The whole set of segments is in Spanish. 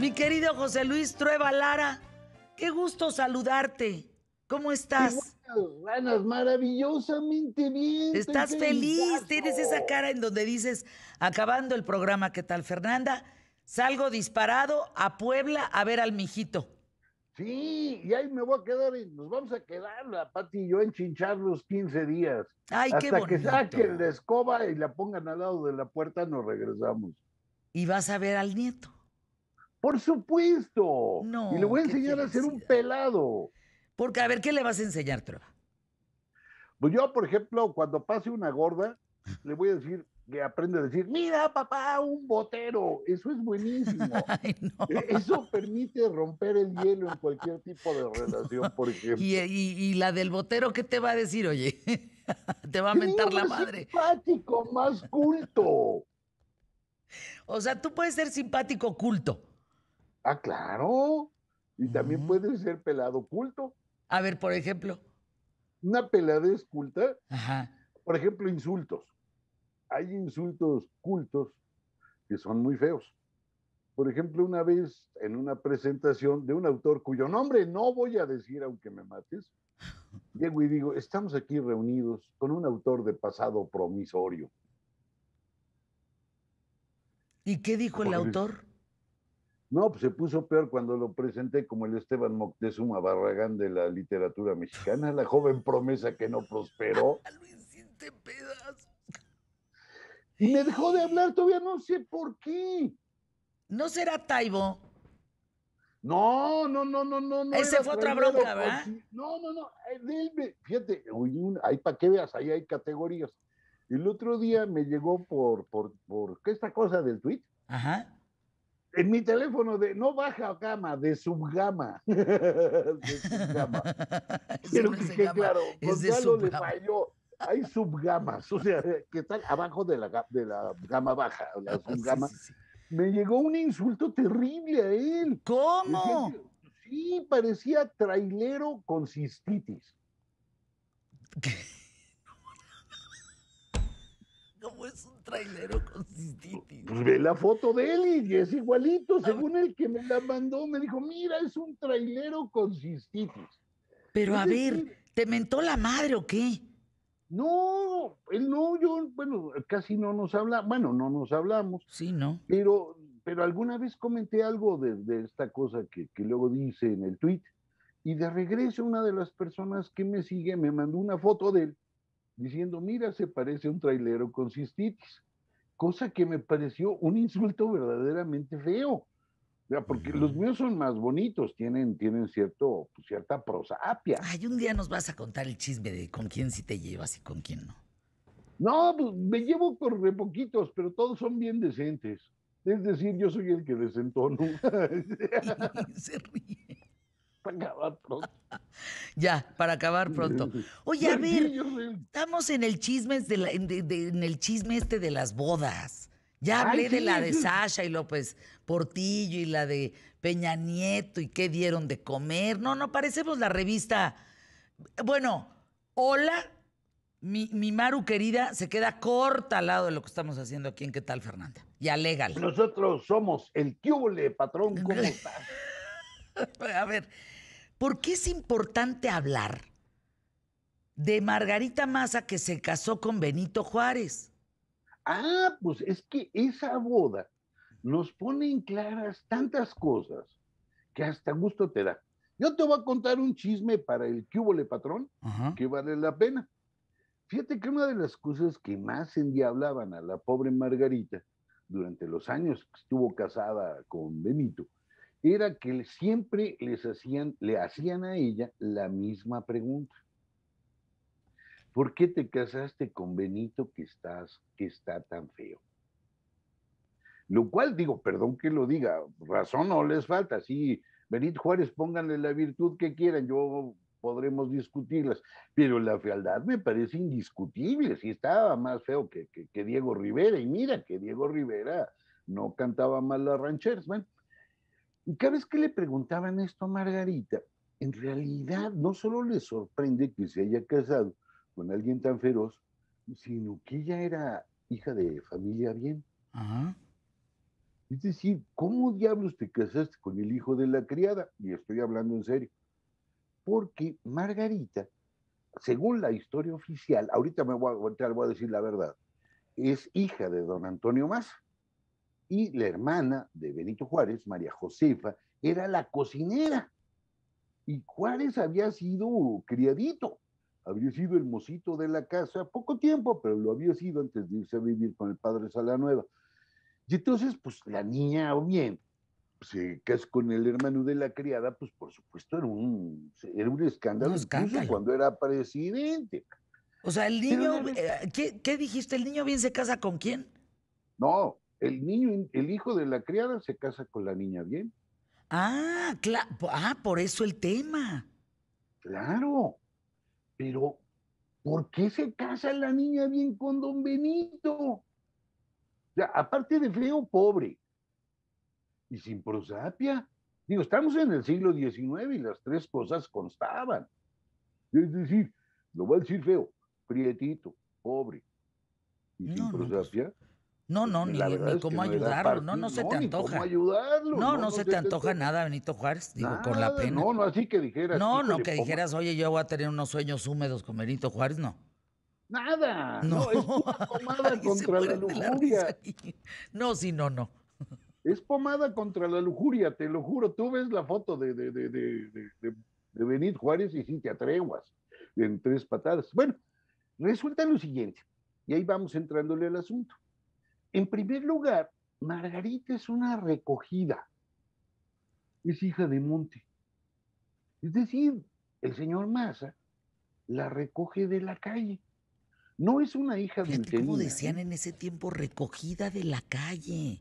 Mi querido José Luis Trueba Lara, qué gusto saludarte. ¿Cómo estás? buenas, maravillosamente bien. Estás feliz, tienes esa cara en donde dices, acabando el programa, ¿qué tal, Fernanda? Salgo disparado a Puebla a ver al mijito. Sí, y ahí me voy a quedar, y nos vamos a quedar, la Pati y yo, en chinchar los 15 días. Ay, Hasta qué bonito. que saquen la escoba y la pongan al lado de la puerta, nos regresamos. Y vas a ver al nieto. Por supuesto. y le voy a enseñar a hacer un pelado. Porque, a ver, ¿qué le vas a enseñar, Trova? Pues yo, por ejemplo, cuando pase una gorda, le voy a decir, que aprende a decir, mira papá, un botero, eso es buenísimo. E, eso permite romper el hielo en cualquier tipo de relación, por ejemplo. ¿Y, la del botero qué te va a decir, oye? te va a mentar la madre. Simpático, más culto. O sea, tú puedes ser simpático culto, Ah, claro. Y también puede ser pelado culto. A ver, por ejemplo. Una peladez culta. Por ejemplo, insultos. Hay insultos cultos que son muy feos. Por ejemplo, una vez en una presentación de un autor cuyo nombre no voy a decir aunque me mates, llego y digo, estamos aquí reunidos con un autor de pasado promisorio. ¿Y qué dijo el autor? No, pues se puso peor cuando lo presenté como el Esteban Moctezuma Barragán de la literatura mexicana, la joven promesa que no prosperó. Y me dejó de hablar, todavía no sé por qué. ¿No será Taibo? No, no, no, no, no. no Ese fue otra bronca, ¿verdad? No, no, no. Eh, fíjate, ahí para que veas, ahí hay categorías. El otro día me llegó por, por, por esta cosa del tweet. Ajá en mi teléfono de no baja gama, de subgama. de subgama. Quiero que gama. claro, le pues falló. Hay subgamas, o sea, que están abajo de la, de la gama baja, la ah, subgama. Me llegó un insulto terrible a él. ¿Cómo? sí, parecía trailero con cistitis. ¿Qué? Pues ve la foto de él y es igualito. Ah, según el que me la mandó, me dijo, mira, es un trailero con cistitis. Pero a ver, ¿te mentó la madre o qué? No, él no, yo, bueno, casi no nos habla, bueno, no nos hablamos. Sí, ¿no? Pero, pero alguna vez comenté algo de, esta cosa que, que, luego dice en el tweet. Y de regreso una de las personas que me sigue me mandó una foto de él diciendo, mira, se parece a un trailero con cistitis cosa que me pareció un insulto verdaderamente feo. Porque los míos son más bonitos, tienen, tienen cierto, pues, cierta prosapia. Ay, un día nos vas a contar el chisme de con quién sí te llevas y con quién no. No, pues me llevo con re poquitos, pero todos son bien decentes. Es decir, yo soy el que desentono. Se ríe acabar pronto. ya, para acabar pronto. Oye, a ver, estamos en el chisme, este de las bodas. Ya hablé de la de Sasha y López Portillo y la de Peña Nieto y qué dieron de comer. No, no, parecemos la revista. Bueno, hola, mi, Maru querida se queda corta al lado de lo que estamos haciendo aquí en ¿Qué tal, Fernanda? Y alégale. Nosotros somos el tiúbule, patrón, ¿cómo A ver, ¿Por qué es importante hablar de Margarita Maza que se casó con Benito Juárez? Ah, pues es que esa boda nos pone en claras tantas cosas que hasta gusto te da. Yo te voy a contar un chisme para el cúbole patrón que vale la pena. Fíjate que una de las cosas que más endiablaban a la pobre Margarita durante los años que estuvo casada con Benito era que siempre les hacían, le hacían a ella la misma pregunta. ¿Por qué te casaste con Benito que, estás, que está tan feo? Lo cual digo, perdón que lo diga, razón no les falta. Sí, Benito Juárez, pónganle la virtud que quieran, yo podremos discutirlas, pero la fealdad me parece indiscutible, si estaba más feo que, que, Diego Rivera, y mira que Diego Rivera no cantaba mal las rancheras, bueno, y cada vez que le preguntaban esto a Margarita, en realidad no solo le sorprende que se haya casado con alguien tan feroz, sino que ella era hija de familia bien. Es decir, ¿cómo diablos te casaste con el hijo de la criada? Y estoy hablando en serio. Porque Margarita, según la historia oficial, ahorita me voy a, voy a decir la verdad, es hija de don Antonio Massa y la hermana de Benito Juárez, María Josefa, era la cocinera. Y Juárez había sido criadito, había sido el mocito de la casa poco tiempo, pero lo había sido antes de irse a vivir con el padre Salanueva. Y entonces, pues la niña, o bien, pues, se casó con el hermano de la criada, pues por supuesto era un, era un escándalo, incluso cuando era presidente. O sea, el niño, eh, ¿qué, ¿qué dijiste? ¿El niño bien se casa con quién? No, el niño, el hijo de la criada se casa con la niña bien. Ah, ah, por eso el tema. Claro, pero ¿por qué se casa la niña bien con don Benito? Ya, aparte de feo, pobre y sin prosapia. Digo, estamos en el siglo XIX y las tres cosas constaban. Es decir, lo voy a decir feo, prietito, pobre y sin prosapia. No, no, ni, cómo ayudarlo. No, no, se te antoja. Ayudarlo, no, no, se te antoja nada, Benito Juárez, digo, con la pena. No, no, así que dijeras. No, no, que dijeras, oye, yo voy a tener unos sueños húmedos con Benito Juárez, no. Nada. No, es pomada contra la lujuria. no, sí, no, no. Es pomada contra la lujuria, te lo juro. Tú ves la foto de, de, de, Benito Juárez y sí te atreguas en tres patadas. Bueno, resulta lo siguiente, y ahí vamos entrándole al asunto. En primer lugar, Margarita es una recogida, es hija de monte. Es decir, el señor Maza la recoge de la calle. No es una hija de. de ¿Cómo decían ¿eh? en ese tiempo recogida de la calle?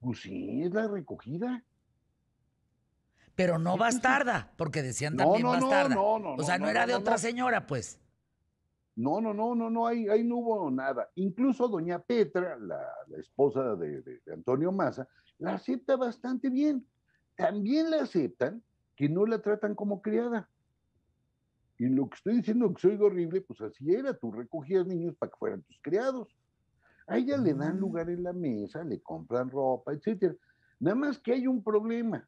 Pues sí, es la recogida. Pero no bastarda, porque decían también no, bastarda. No, o sea, no, era de otra señora, pues. No, no, no, no, no, ahí, no hubo nada. Incluso doña Petra, la, esposa de, Antonio Massa, la acepta bastante bien. También la aceptan que no la tratan como criada. Y lo que estoy diciendo que soy horrible, pues así era, tú recogías niños para que fueran tus criados. A ella le dan mm. lugar en la mesa, le compran ropa, etcétera. Nada más que hay un problema.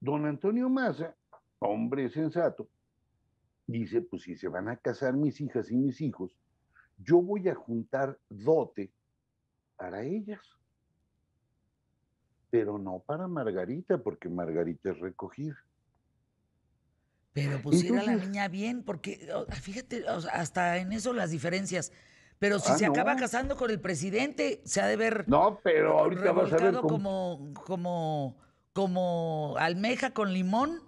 Don Antonio Massa, hombre sensato, dice, pues si se van a casar mis hijas y mis hijos, yo voy a juntar dote para ellas, pero no para Margarita, porque Margarita es recogida. Pero pusiera la niña bien, porque fíjate, hasta en eso las diferencias. Pero si ah, se acaba casando con el presidente, se ha de ver. No, pero ahorita vas a ver. Como, como, como almeja con limón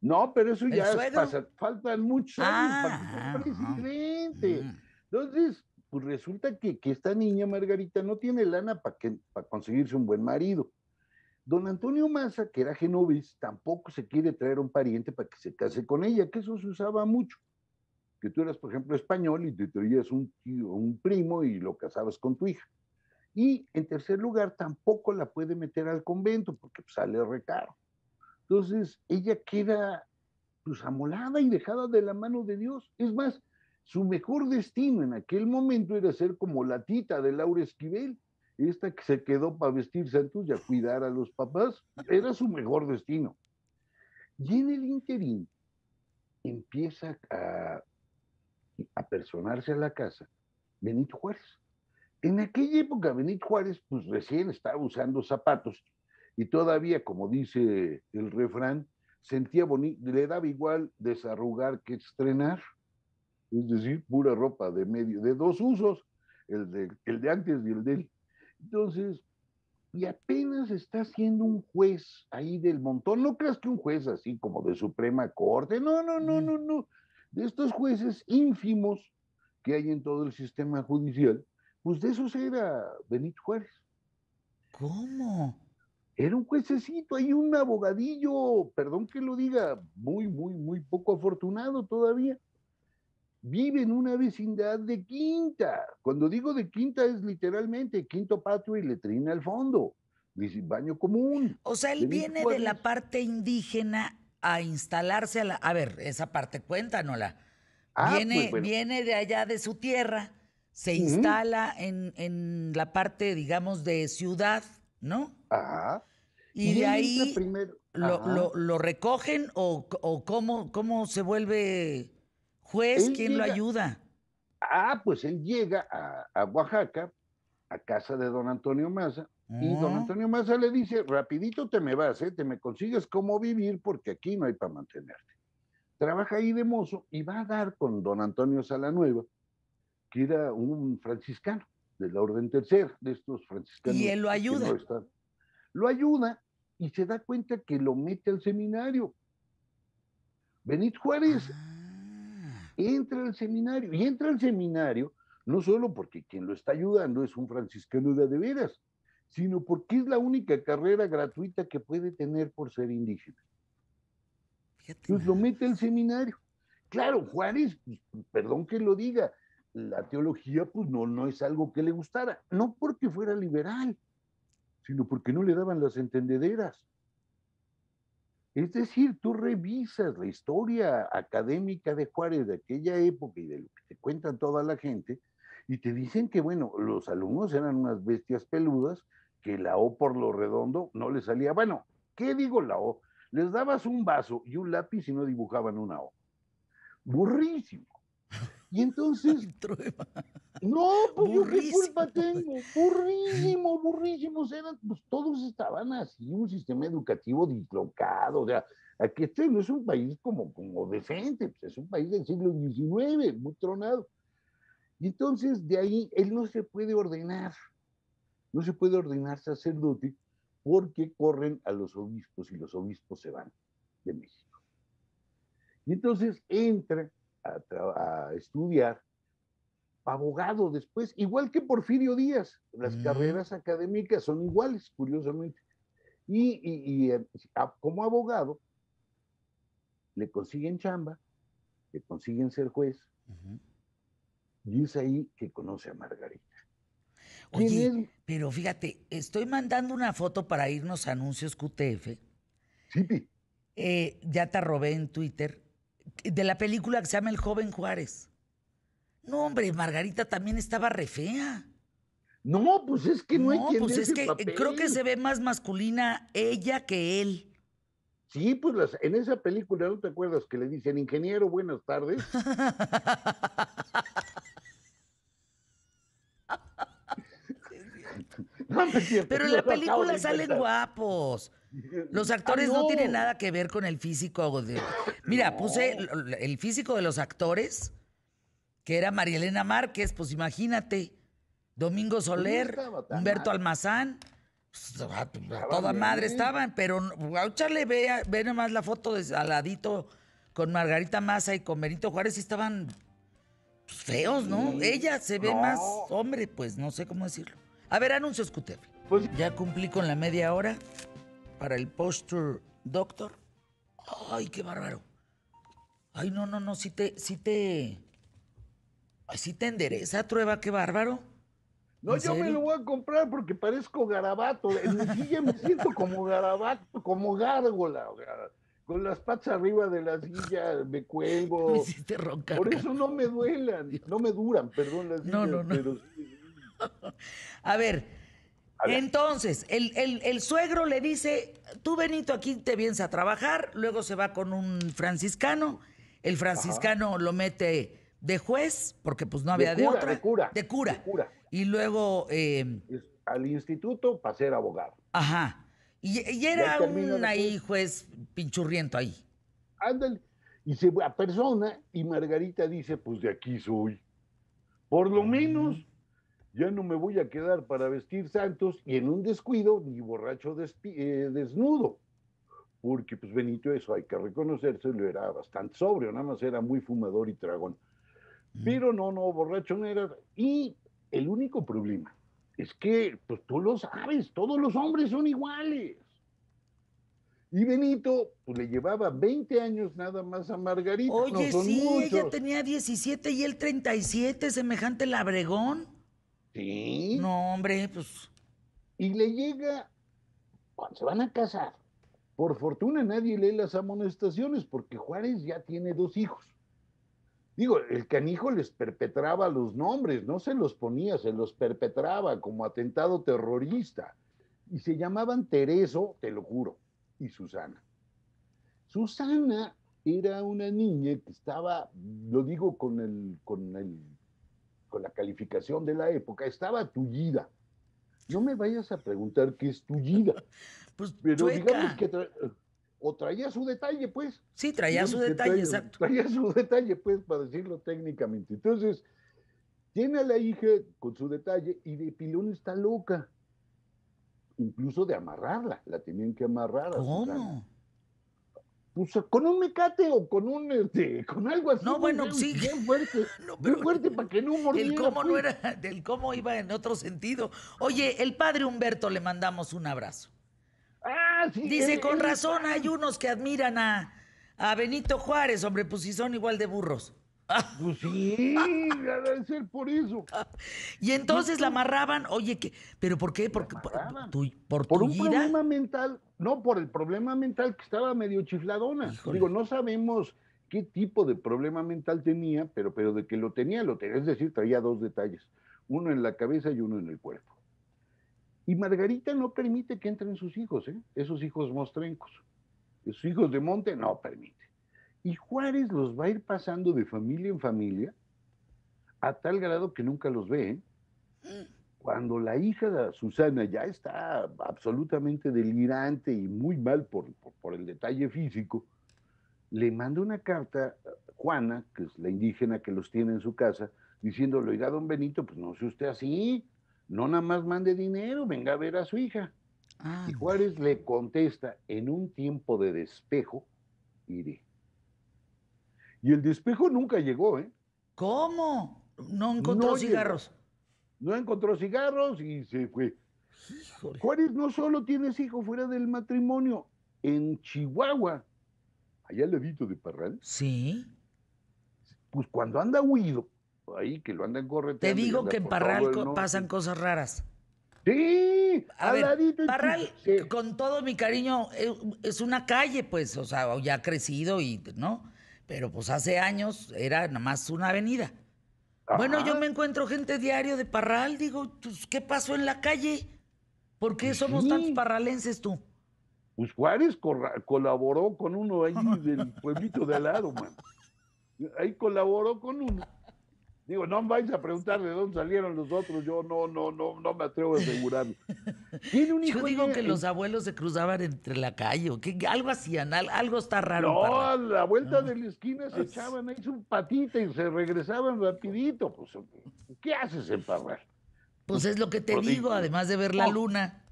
no, pero eso ya pasa, faltan muchos ah, presidente. Mm. Entonces, pues resulta que, que, esta niña Margarita no tiene lana para para conseguirse un buen marido. Don Antonio Massa, que era genovis, tampoco se quiere traer un pariente para que se case con ella, que eso se usaba mucho. Que tú eras, por ejemplo, español y te traías un, un primo y lo casabas con tu hija. Y en tercer lugar, tampoco la puede meter al convento porque pues, sale recaro. Entonces, ella queda pues amolada y dejada de la mano de Dios. Es más, su mejor destino en aquel momento era ser como la tita de Laura Esquivel, esta que se quedó para vestirse santos y a cuidar a los papás, era su mejor destino. Y en el interín empieza a, a personarse a la casa Benito Juárez. En aquella época Benito Juárez pues recién estaba usando zapatos y todavía, como dice el refrán, sentía bonito, le daba igual desarrugar que estrenar, es decir, pura ropa de medio, de dos usos, el de, antes y el de él. Entonces, y apenas está siendo un juez ahí del montón, no creas que un juez así como de Suprema Corte, no, no, no, no, no, de estos jueces ínfimos que hay en todo el sistema judicial, pues de esos era Benito Juárez. ¿Cómo? era un juececito, hay un abogadillo, perdón que lo diga, muy, muy, muy poco afortunado todavía. Vive en una vecindad de quinta. Cuando digo de quinta es literalmente quinto patio y letrina al fondo, baño común. O sea, él viene de la parte indígena a instalarse a la... A ver, esa parte cuenta, no ah, pues viene, viene de allá de su tierra, se instala en, en la parte, digamos, de ciudad ¿no? Ajá. Y, de ahí lo, recogen o, cómo, se vuelve juez, quién lo ayuda. Ah, pues él llega a, Oaxaca, a casa de don Antonio Maza, y don ah. Antonio Maza le dice, rapidito te me vas, ¿eh? te me consigues cómo vivir porque aquí no hay para mantenerte. Trabaja ahí de mozo y va a dar con don Antonio Salanueva, que era un franciscano de la Orden Tercer, de estos franciscanos. Y él lo ayuda. Lo ayuda y se da cuenta que lo mete al seminario. Benito Juárez ah. entra al seminario y entra al seminario no solo porque quien lo está ayudando es un franciscano de veras, sino porque es la única carrera gratuita que puede tener por ser indígena. Entonces lo mete al seminario. Claro, Juárez, pues, perdón que lo diga, la teología pues no, no es algo que le gustara, no porque fuera liberal, sino porque no le daban las entendederas. Es decir, tú revisas la historia académica de Juárez de aquella época y de lo que te cuentan toda la gente, y te dicen que, bueno, los alumnos eran unas bestias peludas, que la O por lo redondo no les salía. Bueno, ¿qué digo la O? Les dabas un vaso y un lápiz y no dibujaban una O. Burrísimo. Y entonces. no, pues yo qué culpa tengo. Burrísimo, burrísimo pues todos estaban así, un sistema educativo dislocado. O sea, aquí este no es un país como, como decente, pues, es un país del siglo XIX, muy tronado. Y entonces de ahí él no se puede ordenar, no se puede ordenar sacerdote porque corren a los obispos y los obispos se van de México. Y entonces entra a, estudiar abogado después, igual que Porfirio Díaz. Las mm. carreras académicas son iguales, curiosamente. Y, eh, como abogado, le consiguen chamba, le consiguen ser juez. Y es ahí que conoce a Margarita. Oye, pero fíjate, estoy mandando una foto para irnos a anuncios QTF. Sí. Eh, ya te robé en Twitter de la película que se llama El joven Juárez. No, hombre, Margarita también estaba re fea. No, pues es que no, no hay quien pues es que eh, creo que se ve más masculina ella que él. Sí, pues en esa película, ¿no te acuerdas que le dicen, ingeniero, buenas tardes? Pero en la película salen guapos. Los ah, actores no. tienen nada que ver con el físico. Mira, puse el, físico de los actores, que era María Elena Márquez, pues imagínate. Domingo pues Soler, Humberto Almazán. Pues, ah, pues, toda madre estaban, pero chale, ve, ve nomás la foto de, saladito con Margarita Maza y con Benito Juárez y estaban feos, ¿no? Ella se ve más hombre, pues no sé cómo decirlo. A ver, anuncios, Scooter Ya cumplí con la media hora para el Posture Doctor. ¡Ay, qué bárbaro! Ay, no, no, no, si te, si te. te endereza, Trueba, qué bárbaro. No, yo me lo voy a comprar porque parezco garabato. En silla me siento como garabato, como gárgola. Con las patas arriba de la silla me cuelgo. Me hiciste Por eso no me duelan, no me duran, perdón las no, no, no. A ver, entonces, el, suegro le dice, tú Benito aquí te vienes a trabajar, luego se va con un franciscano, el franciscano lo mete de juez, porque pues no había de, otra. De cura, de cura. Y luego... Em, al instituto para ser abogado. Ajá. Y, y era un ahí juez pinchurriento ahí. Ándale. Y se va a persona y Margarita dice, pues de aquí soy. Por lo mm. menos ya no me voy a quedar para vestir santos y en un descuido ni borracho eh, desnudo. Porque pues Benito eso hay que lo era bastante sobrio, nada más era muy fumador y tragón. Pero no, no, borracho no era. Y el único problema es que pues tú lo sabes, todos los hombres son iguales. Y Benito pues, le llevaba 20 años nada más a Margarita. Oye, sí, ella tenía 17 y él 37, semejante labregón. Sí. No, hombre, pues. Y le llega, cuando se van a casar, por fortuna nadie lee las amonestaciones porque Juárez ya tiene dos hijos. Digo, el canijo les perpetraba los nombres, no se los ponía, se los perpetraba como atentado terrorista. Y se llamaban Tereso, te lo juro, y Susana. Susana era una niña que estaba, lo digo con el, con el con la calificación de la época, estaba tullida. No me vayas a preguntar qué es tullida. Pues pero digamos que o traía su detalle, pues. Sí, traía su detalle, exacto. Traía su detalle, pues, para decirlo técnicamente. Entonces, tiene a la hija con su detalle y de pilón está loca. Incluso de amarrarla, la tenían que amarrar. A ¿Cómo? Pues, con un mecate o con un este, con algo así. No, bueno, sí. Bien fuerte, pero, fuerte para que no mordiera. El cómo pues. era, del cómo iba en otro sentido. Oye, el padre Humberto le mandamos un abrazo. Ah, sí. Dice, con razón hay unos que admiran a, a Benito Juárez, hombre, pues si son igual de burros. Pues sí, agradecer por eso. Y entonces la amarraban, oye, ¿qué? ¿pero por qué? ¿Por, por, por, tu, por un problema mental, no, por el problema mental que estaba medio chifladona. Digo, no sabemos qué tipo de problema mental tenía, pero, pero de que lo tenía, lo tenía. Es decir, traía dos detalles, uno en la cabeza y uno en el cuerpo. Y Margarita no permite que entren sus hijos, ¿eh? esos hijos mostrencos. Esos hijos de monte no permite. Y Juárez los va a ir pasando de familia en familia a tal grado que nunca los ve. ¿eh? Mm. Cuando la hija de Susana ya está absolutamente delirante y muy mal por, por, el detalle físico, le manda una carta a eh, Juana, que es la indígena que los tiene en su casa, diciéndole, oiga, don Benito, pues no sé usted así, no nada más mande dinero, venga a ver a su hija. Ah, y Juárez le contesta, en un tiempo de despejo, iré. Y el despejo nunca llegó, ¿eh? ¿Cómo? No encontró cigarros. No encontró cigarros y se fue. Juárez no solo tienes hijos fuera del matrimonio, en Chihuahua, allá al ladito de Parral. Sí. Pues cuando anda huido, ahí que lo andan correteando. Te digo que en Parral pasan cosas raras. Sí, a ver, Parral, con todo mi cariño, eh, es una calle, pues, o sea, ya ha crecido y, ¿no? pero pues hace años era nada más una avenida. Bueno, yo me encuentro gente diario de Parral, digo, pues, ¿qué pasó en la calle? ¿Por qué pues somos tan parralenses tú? Pues Juárez colaboró con uno ahí del pueblito de al lado, man. Ahí colaboró con uno. Digo, no me vais a preguntar de dónde salieron los otros, yo no, no, no, no me atrevo a asegurar Tiene un hijo yo digo que los abuelos se cruzaban entre la calle, o que algo hacían, algo está raro. No, a la vuelta de la esquina se echaban ahí su patita y se regresaban rapidito. Pues, ¿qué haces en Parral? Pues es lo que te digo, además de ver la luna.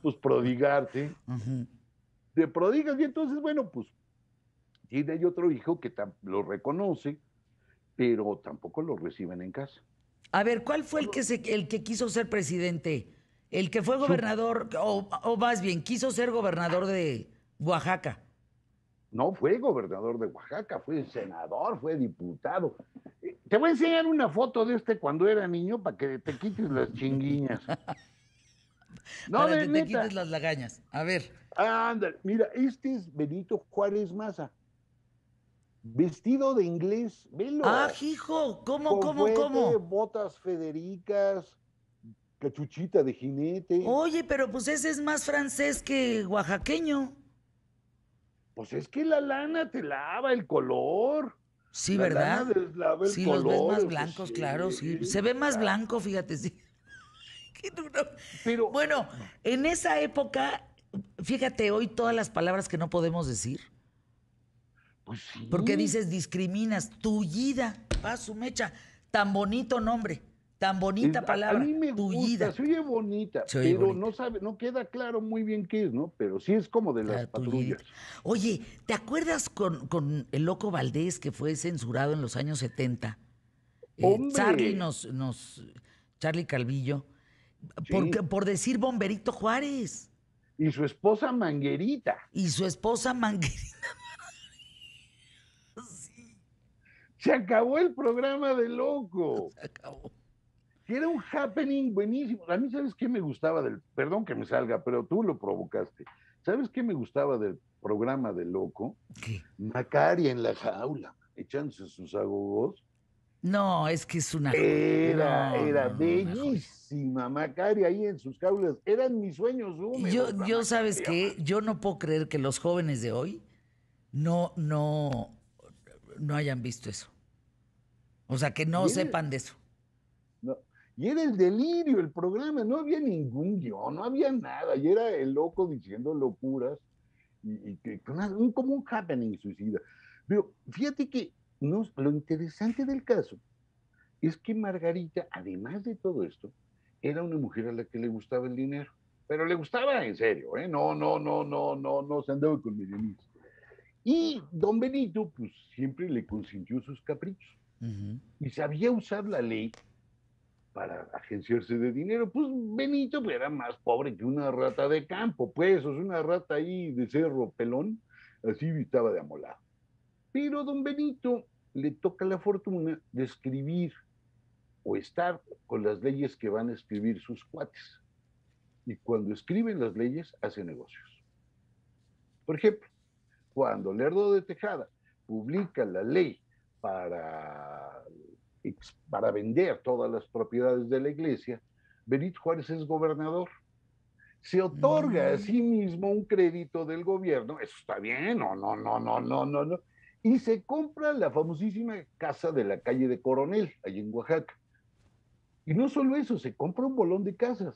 Pues prodigarte. Te prodigas y entonces, bueno, pues tiene otro hijo que lo reconoce pero tampoco lo reciben en casa. A ver, ¿cuál fue el que, el que quiso ser presidente? El que fue gobernador, o, más bien, quiso ser gobernador de Oaxaca. No fue gobernador de Oaxaca, fue senador, fue diputado. Eh, te voy a enseñar una foto de este cuando era niño para que te quites las chinguiñas. No, para que te quites las lagañas. A ver. Ándale, mira, este es Benito Juárez Maza. Vestido de inglés, velo. Ah, hijo, ¿cómo, cómo, cómo? Botas federicas, cachuchita de jinete. Oye, pero pues ese es más francés que oaxaqueño. Pues es que la lana te lava el color. Sí, ¿verdad? sí, los ves más blancos, claro, sí. Se ve más blanco, fíjate, sí. pero, bueno, en esa época, fíjate, hoy todas las palabras que no podemos decir. Pues Porque dices, discriminas, tullida, su mecha, tan bonito nombre. Tan bonita palabra. A mí tullida. bonita, pero no queda claro muy bien qué es, ¿no? Pero sí es como de las La ah, patrullas. Oye, ¿te acuerdas con, el loco Valdés que fue censurado en los años 70? Eh, Charlie nos, nos, Calvillo, por, decir Bomberito Juárez. Y su esposa Manguerita. Y su esposa Manguerita se acabó el programa de loco. Se acabó. Era un happening buenísimo. A mí, ¿sabes qué me gustaba del, perdón que me salga, pero tú lo provocaste. ¿Sabes qué me gustaba del programa de loco? ¿Qué? Macari en la jaula, echándose sus agogos. No, es que es una. Era, era bellísima, Macari ahí en sus jaulas. Eran mis sueños húmedos. Yo, yo sabes qué, yo no puedo creer que los jóvenes de hoy no, no, no hayan visto eso. O sea, que no sepan de eso. No, y era el delirio, el programa, no había ningún guión, no había nada, y era el loco diciendo locuras, y, y que, un, como un happening suicida. Pero fíjate que lo interesante del caso es que Margarita, además de todo esto, era una mujer a la que le gustaba el dinero, pero le gustaba en serio, ¿eh? No, no, no, no, no, no se andaba con Y don Benito, pues siempre le consintió sus caprichos y sabía usar la ley para agenciarse de dinero. Pues Benito pues, era más pobre que una rata de campo, pues, es una rata ahí de cerro pelón, así estaba de amolado. Pero don Benito le toca la fortuna de escribir o estar con las leyes que van a escribir sus cuates. Y cuando escriben las leyes, hace negocios. Por ejemplo, cuando Lerdo de Tejada publica la ley para, para vender todas las propiedades de la iglesia, Benito Juárez es gobernador. Se otorga a mm. sí mismo un crédito del gobierno, eso está bien, no, no, no, no, no, no, no. Y se compra la famosísima casa de la calle de Coronel, allí en Oaxaca. Y no solo eso, se compra un bolón de casas.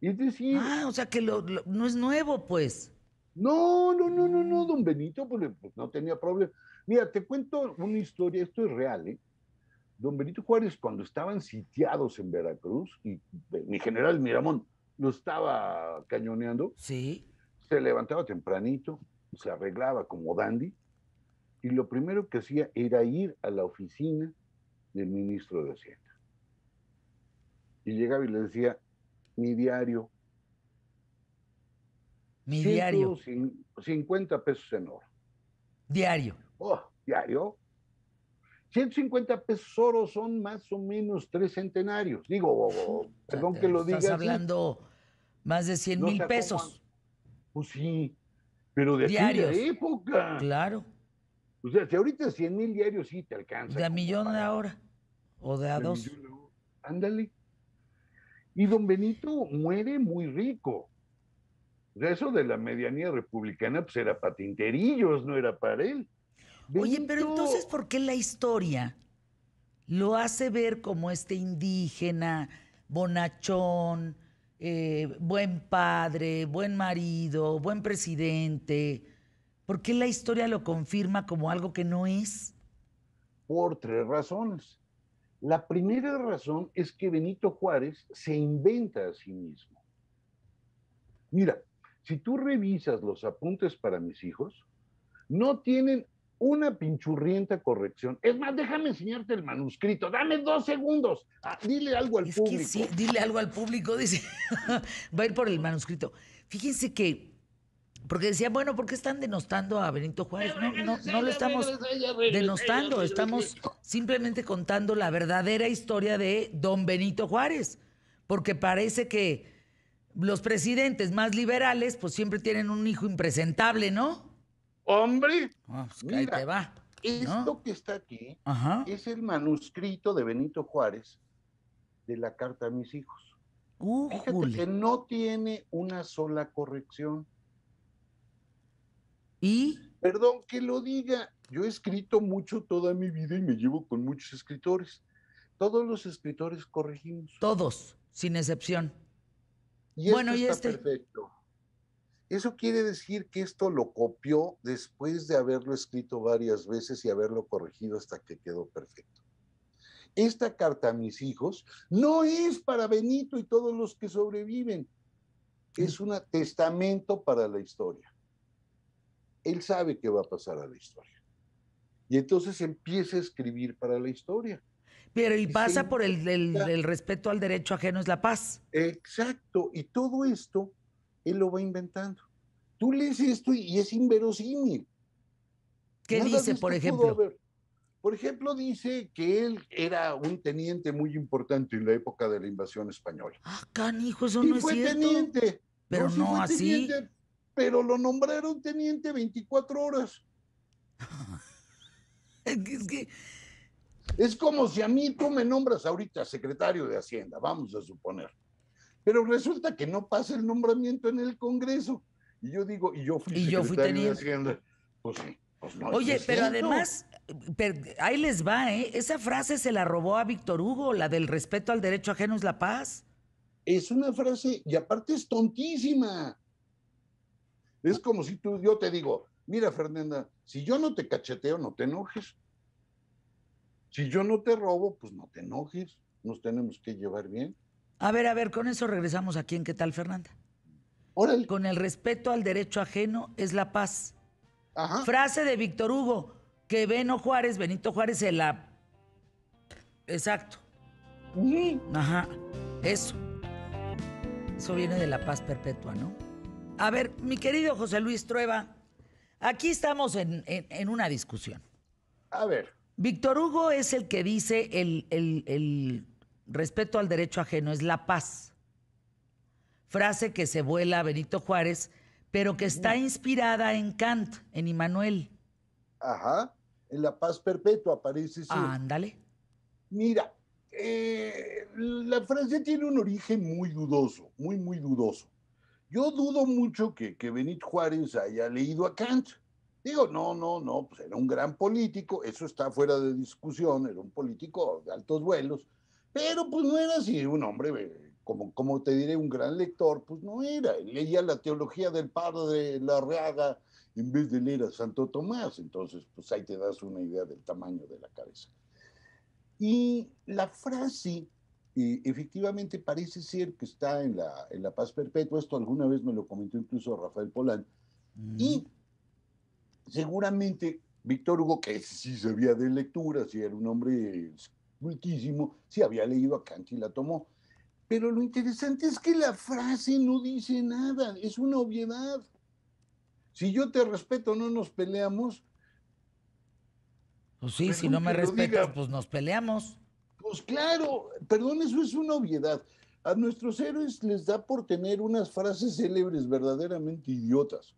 Es decir. Ah, o sea que lo, no es nuevo, pues. No, no, no, no, no, mm. don Benito, pues, pues no tenía problema. Mira, te cuento una historia, esto es real, ¿eh? Don Benito Juárez, cuando estaban sitiados en Veracruz, y eh, mi general Miramón lo estaba cañoneando, ¿Sí? se levantaba tempranito, se arreglaba como dandy, y lo primero que hacía era ir a la oficina del ministro de Hacienda. Y llegaba y le decía, mi diario. Mi diario. 50 pesos en oro. Diario oh, diario, 150 pesos oro son más o menos tres centenarios. Digo, oh, oh, oh, perdón que lo diga. Estás hablando más de 100 mil pesos. Pues sí, pero de diarios. época. Claro. O sea, si ahorita 100 mil diarios sí te alcanza. De a millón de ahora. O de a dos. ándale. Y don Benito muere muy rico. eso de la medianía republicana pues era para tinterillos, no era para él. Oye, pero entonces, ¿por qué la historia lo hace ver como este indígena, bonachón, eh, buen padre, buen marido, buen presidente? ¿Por qué la historia lo confirma como algo que no es? Por tres razones. La primera razón es que Benito Juárez se inventa a sí mismo. Mira, si tú revisas los apuntes para mis hijos, no tienen una pinchurrienta corrección. Es más, déjame enseñarte el manuscrito. Dame dos segundos. Ah, dile algo al público. sí, dile algo al público, dice. Va a ir por el manuscrito. Fíjense que, porque decía, bueno, ¿por qué están denostando a Benito Juárez? No, no, no lo estamos denostando, estamos simplemente contando la verdadera historia de don Benito Juárez, porque parece que los presidentes más liberales, pues siempre tienen un hijo impresentable, ¿no? Hombre, ah, pues, mira, Esto que está aquí es el manuscrito de Benito Juárez de la carta a mis hijos. Fíjate que no tiene una sola corrección. ¿Y? Perdón que lo diga, yo he escrito mucho toda mi vida y me llevo con muchos escritores. Todos los escritores corregimos. Todos, sin excepción. Y este bueno, y está este... perfecto. Eso quiere decir que esto lo copió después de haberlo escrito varias veces y haberlo corregido hasta que quedó perfecto. Esta carta a mis hijos no es para Benito y todos los que sobreviven. Mm. Es un testamento para la historia. Él sabe qué va a pasar a la historia. Y entonces empieza a escribir para la historia. Pero y pasa por el, el, respeto al derecho ajeno es la paz. Exacto. Y todo esto él lo va inventando. Tú lees esto y es inverosímil. ¿Qué dice, por ejemplo? Por ejemplo, dice que él era un teniente muy importante en la época de la invasión española. Ah, canijo, eso no es cierto. fue teniente. Pero no, así. pero lo nombraron teniente 24 horas. es que... Es como si a mí tú me nombras ahorita secretario de Hacienda, vamos a suponer pero resulta que no pasa el nombramiento en el Congreso. Y yo digo, y yo fui, teniendo yo pues pues Oye, pero además, ahí les va, ¿eh? Esa frase se la robó a Víctor Hugo, la del respeto al derecho ajeno es la paz. Es una frase, y aparte es tontísima. Es como si tú, yo te digo, mira Fernanda, si yo no te cacheteo, no te enojes. Si yo no te robo, pues no te enojes. Nos tenemos que llevar bien. A ver, a ver, con eso regresamos aquí en ¿Qué tal, Fernanda? Con el respeto al derecho ajeno es la paz. Ajá. Frase de Víctor Hugo, que Beno Juárez, Benito Juárez se la... Exacto. Ajá, eso. Eso viene de la paz perpetua, ¿no? A ver, mi querido José Luis Trueba, aquí estamos en, una discusión. A ver. Víctor Hugo es el que dice el respeto al derecho ajeno es la paz. Frase que se vuela Benito Juárez, pero que está inspirada en Kant, en Immanuel. Ajá, en la paz perpetua aparece Ah, Ándale. Mira, eh, la frase tiene un origen muy dudoso, muy, muy dudoso. Yo dudo mucho que, que Benito Juárez haya leído a Kant. Digo, no, no, no, pues era un gran político, eso está fuera de discusión, era un político de altos vuelos, pero pues no era así, un hombre, eh, como, como te diré, un gran lector, pues no era. Leía la teología del padre reaga en vez de leer a Santo Tomás. Entonces, pues ahí te das una idea del tamaño de la cabeza. Y la frase y efectivamente parece ser que está en la, en la paz perpetua. Esto alguna vez me lo comentó incluso Rafael Polán. Y seguramente Víctor Hugo, que sí sabía de lecturas y era un hombre muchísimo, si había leído a Kant y la tomó. Pero lo interesante es que la frase no dice nada, es una obviedad. Si yo te respeto, no nos peleamos. Pues sí, si no me respetas, pues nos peleamos. Pues claro, perdón, eso es una obviedad. A nuestros héroes les da por tener unas frases célebres verdaderamente idiotas.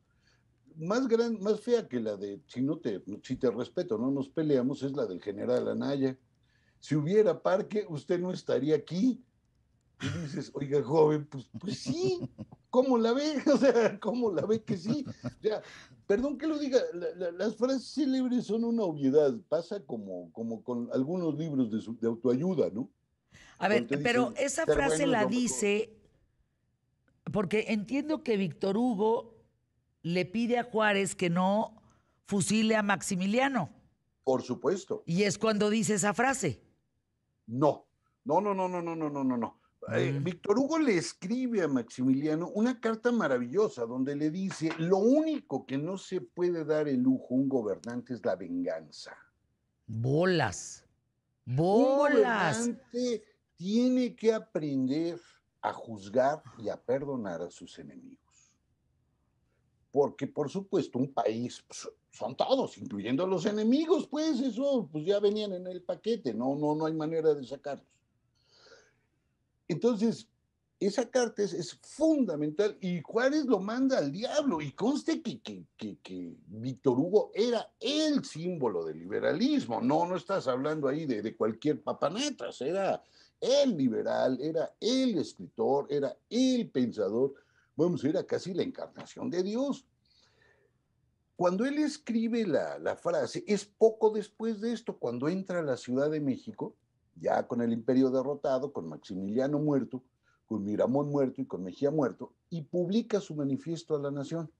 Más, gran, más fea que la de si, no te, si te respeto, no nos peleamos, es la del general Anaya. Si hubiera parque, usted no estaría aquí. Y dices, oiga, joven, pues, pues sí, ¿cómo la ve? O sea, ¿cómo la ve que sí? O sea, perdón que lo diga, las frases célebres son una obviedad, pasa como, como con algunos libros de, autoayuda, ¿no? A ver, pero esa frase la dice, porque entiendo que Víctor Hugo le pide a Juárez que no fusile a Maximiliano. Por supuesto. Y es cuando dice esa frase. No, no, no, no, no, no, no, no, no. Eh, mm. Víctor Hugo le escribe a Maximiliano una carta maravillosa donde le dice, lo único que no se puede dar el lujo un gobernante es la venganza. Bolas, bolas. Un gobernante tiene que aprender a juzgar y a perdonar a sus enemigos. Porque, por supuesto, un país pues, son todos, incluyendo los enemigos, pues eso, pues ya venían en el paquete, no, no, no hay manera de sacarlos. Entonces, esa carta es, fundamental y Juárez lo manda al diablo y conste que, que, Víctor Hugo era el símbolo del liberalismo, no, no estás hablando ahí de, de cualquier papanetas. era el liberal, era el escritor, era el pensador, vamos a ir a casi la encarnación de Dios. Cuando él escribe la, frase, es poco después de esto, cuando entra a la Ciudad de México, ya con el imperio derrotado, con Maximiliano muerto, con Miramón muerto y con Mejía muerto, y publica su manifiesto a la nación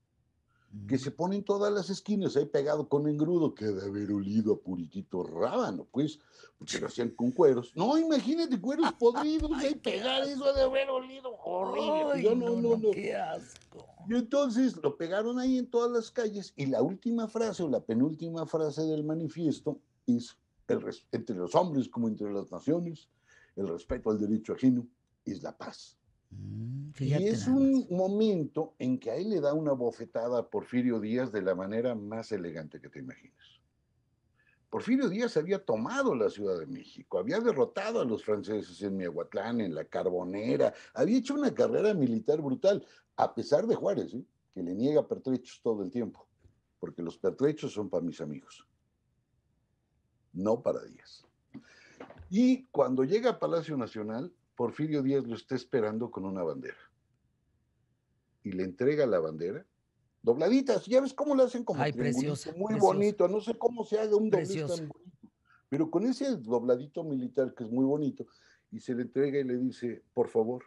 que se pone en todas las esquinas, ahí pegado con engrudo, que de haber olido a puritito rábano, pues, porque lo hacían con cueros. No, imagínate, cueros podridos, ahí pegar eso de haber olido horrible. no, no, no, Qué asco. Y entonces lo pegaron ahí en todas las calles, y la última frase o la penúltima frase del manifiesto es: el entre los hombres como entre las naciones, el respeto al derecho ajeno es la paz. Mm, y es un momento en que ahí le da una bofetada a Porfirio Díaz de la manera más elegante que te imagines. Porfirio Díaz había tomado la Ciudad de México, había derrotado a los franceses en Miahuatlán, en la Carbonera, había hecho una carrera militar brutal, a pesar de Juárez, ¿eh? que le niega pertrechos todo el tiempo, porque los pertrechos son para mis amigos, no para Díaz. Y cuando llega a Palacio Nacional, Porfirio Díaz lo está esperando con una bandera. Y le entrega la bandera, dobladitas, ya ves cómo la hacen como Ay, preciosa, muy bonito, no sé cómo se haga un dobladito, tan bonito, pero con ese dobladito militar que es muy bonito, y se le entrega y le dice, por favor,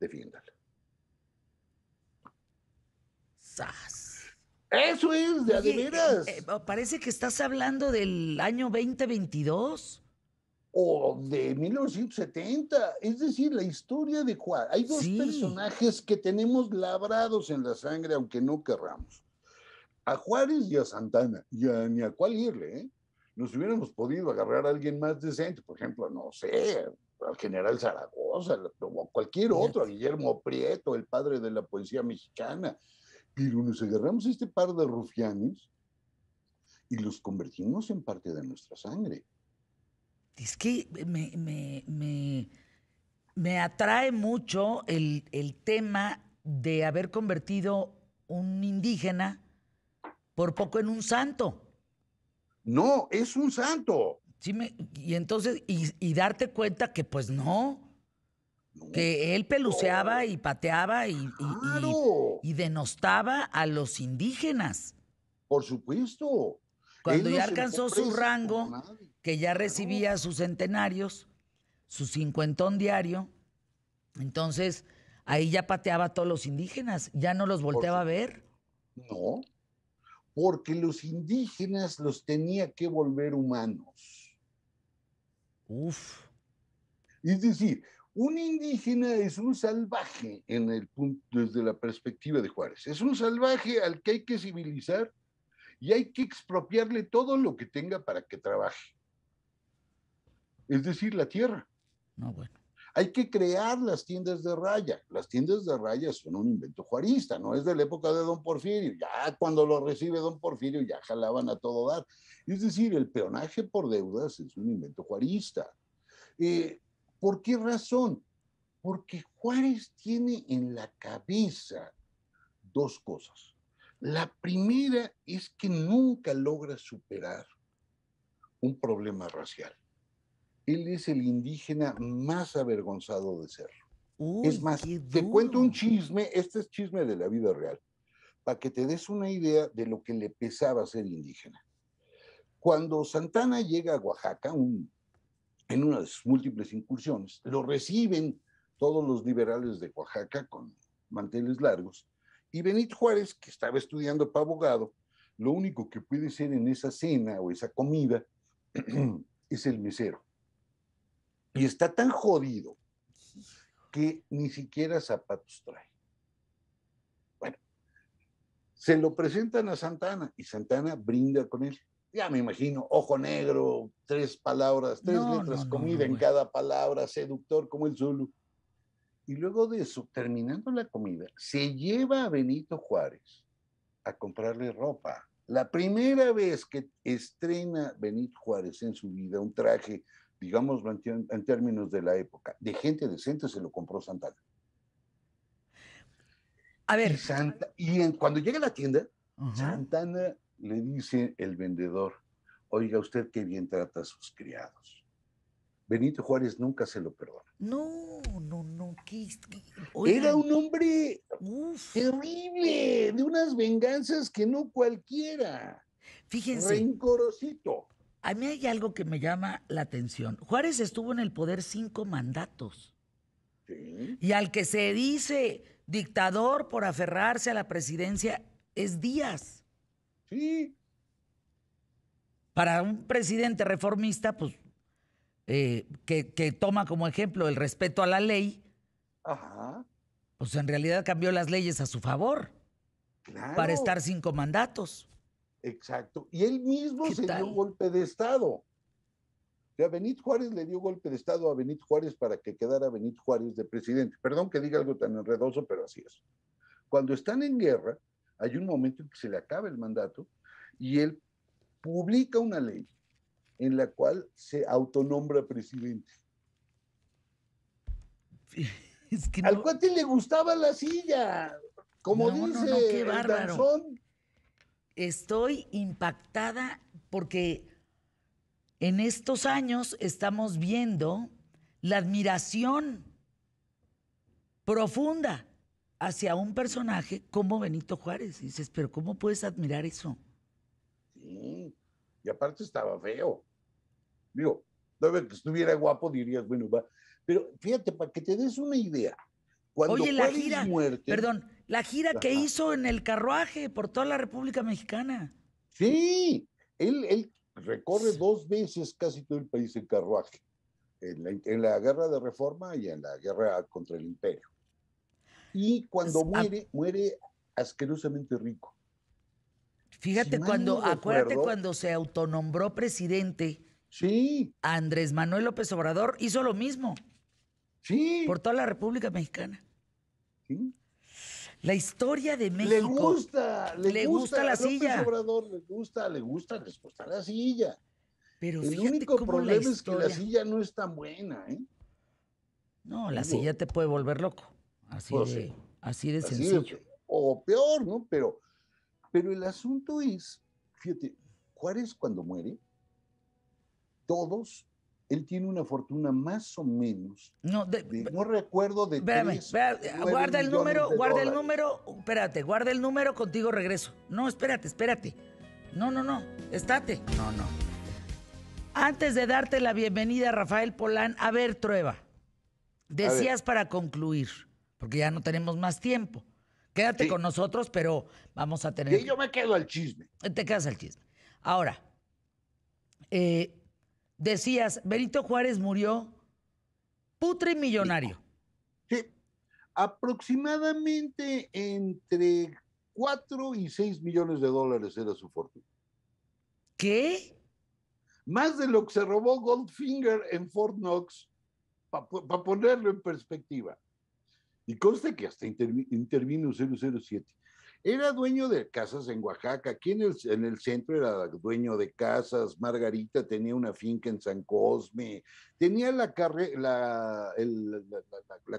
defiéndala. ¡Sas! Eso es, de, Oye, eh, eh, parece que estás hablando del año 2022 o de 1970. Es decir, la historia de Juárez. Hay dos personajes que tenemos labrados en la sangre, aunque no querramos. A Juárez y a Santana, y a, ni a cuál irle. ¿eh? Nos hubiéramos podido agarrar a alguien más decente, por ejemplo, no sé, al general Zaragoza, o a cualquier otro, a Guillermo Prieto, el padre de la poesía mexicana. Pero nos agarramos a este par de rufianes y los convertimos en parte de nuestra sangre es que me, atrae mucho el, tema de haber convertido un indígena por poco en un santo. No, es un santo. y entonces, y, darte cuenta que pues no, que él peluceaba y pateaba y, y, denostaba a los indígenas. Por supuesto. Cuando ya alcanzó su rango, que ya recibía sus centenarios, su cincuentón diario. Entonces, ahí ya pateaba a todos los indígenas, ya no los volteaba a ver. No, porque los indígenas los tenía que volver humanos. Uf. Es decir, un indígena es un salvaje en el punto, desde la perspectiva de Juárez. Es un salvaje al que hay que civilizar y hay que expropiarle todo lo que tenga para que trabaje es decir, la tierra. Hay que crear las tiendas de raya. Las tiendas de raya son un invento juarista, no es de la época de don Porfirio. Ya cuando lo recibe don Porfirio ya jalaban a todo dar. Es decir, el peonaje por deudas es un invento juarista. Eh, ¿Por qué razón? Porque Juárez tiene en la cabeza dos cosas. La primera es que nunca logra superar un problema racial él es el indígena más avergonzado de ser. es más, te cuento un chisme, este es chisme de la vida real, para que te des una idea de lo que le pesaba ser indígena. Cuando Santana llega a Oaxaca, en una de sus múltiples incursiones, lo reciben todos los liberales de Oaxaca con manteles largos, y Benito Juárez, que estaba estudiando para abogado, lo único que puede ser en esa cena o esa comida es el mesero. Y está tan jodido que ni siquiera zapatos trae. Bueno, se lo presentan a Santana y Santana brinda con él. Ya me imagino, ojo negro, tres palabras, tres letras, comida en cada palabra, seductor como el Zulu. Y luego de eso, terminando la comida, se lleva a Benito Juárez a comprarle ropa. La primera vez que estrena Benito Juárez en su vida un traje digámoslo en, términos de la época, de gente decente se lo compró Santana. A ver. Y, cuando llega a la tienda, Santana le dice el vendedor, oiga usted qué bien trata a sus criados. Benito Juárez nunca se lo perdona. No, no, no. era un hombre terrible, de unas venganzas que no cualquiera. Fíjense. Rencorosito. A mí hay algo que me llama la atención. Juárez estuvo en el poder cinco mandatos. ¿Sí? Y al que se dice dictador por aferrarse a la presidencia es Díaz. Sí. Para un presidente reformista, pues, eh, que, toma como ejemplo el respeto a la ley, pues en realidad cambió las leyes a su favor para estar cinco mandatos. Exacto. Y él mismo se dio un golpe de Estado. O sea, Benito Juárez le dio golpe de Estado a Benito Juárez para que quedara Benito Juárez de presidente. Perdón que diga algo tan enredoso, pero así es. Cuando están en guerra, hay un momento en que se le acaba el mandato y él publica una ley en la cual se autonombra presidente. Al cuate le gustaba la silla, como dice el estoy impactada porque en estos años estamos viendo la admiración profunda hacia un personaje como Benito Juárez. dices, pero ¿cómo puedes admirar eso? Sí, y aparte estaba feo. Digo, ve que estuviera guapo dirías, bueno, va. Pero fíjate, para que te des una idea. Cuando Oye, la gira, perdón, la gira que hizo en el carruaje por toda la República Mexicana. Sí, él, recorre dos veces casi todo el país en carruaje, en la, guerra de reforma y en la guerra contra el imperio. Y cuando ah, muere, muere asquerosamente rico. Fíjate, cuando, acuérdate cuando se autonombró presidente. Sí. Andrés Manuel López Obrador hizo lo mismo. Sí. Por toda la República Mexicana. Sí. La historia de México. Le gusta, le, gusta, la silla. le gusta, le gusta, les la silla. Pero el único problema es que la silla no es tan buena, ¿eh? No, la silla te puede volver loco. Pues así de, así de sencillo. o peor, ¿no? Pero, pero el asunto es, fíjate, Juárez cuando muere, todos él tiene una fortuna más o menos. No, no recuerdo de. Espérame, guarda el número, guarda el número, espérate, guarda el número, contigo regreso. No, espérate, espérate. No, no, no, estate. No, no. Antes de darte la bienvenida, Rafael Polán, a ver, Trueba, decías para concluir, porque ya no tenemos más tiempo. Quédate con nosotros, pero vamos a tener. Y yo me quedo al chisme. Te quedas al chisme. Ahora, eh, decías, Benito Juárez murió putre millonario. Sí, aproximadamente entre 4 y 6 millones de dólares era su fortuna. ¿Qué? Más de lo que se robó Goldfinger en Fort Knox, para ponerlo en perspectiva. Y conste que hasta intervino 007. Era dueño de casas en Oaxaca, aquí en el, centro era dueño de casas, Margarita tenía una finca en San Cosme, tenía la,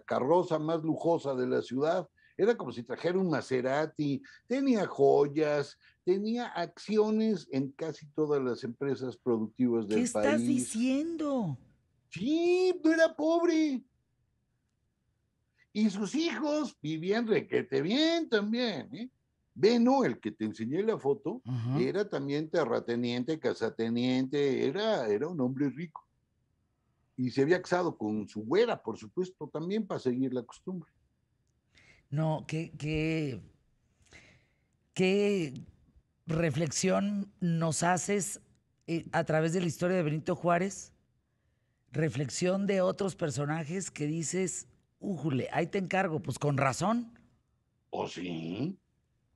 carroza más lujosa de la ciudad, era como si trajera un Maserati, tenía joyas, tenía acciones en casi todas las empresas productivas del país. ¿Qué estás diciendo? Sí, no era pobre y sus hijos vivían requete bien también. ¿eh? el que te enseñé la foto, era también terrateniente, casateniente, era, era un hombre rico. Y se había casado con su güera, por supuesto, también para seguir la costumbre. No, qué, qué, qué reflexión nos haces eh, a través de la historia de Benito Juárez, reflexión de otros personajes que dices, Újule, ahí te encargo, pues con razón. ¿O sí?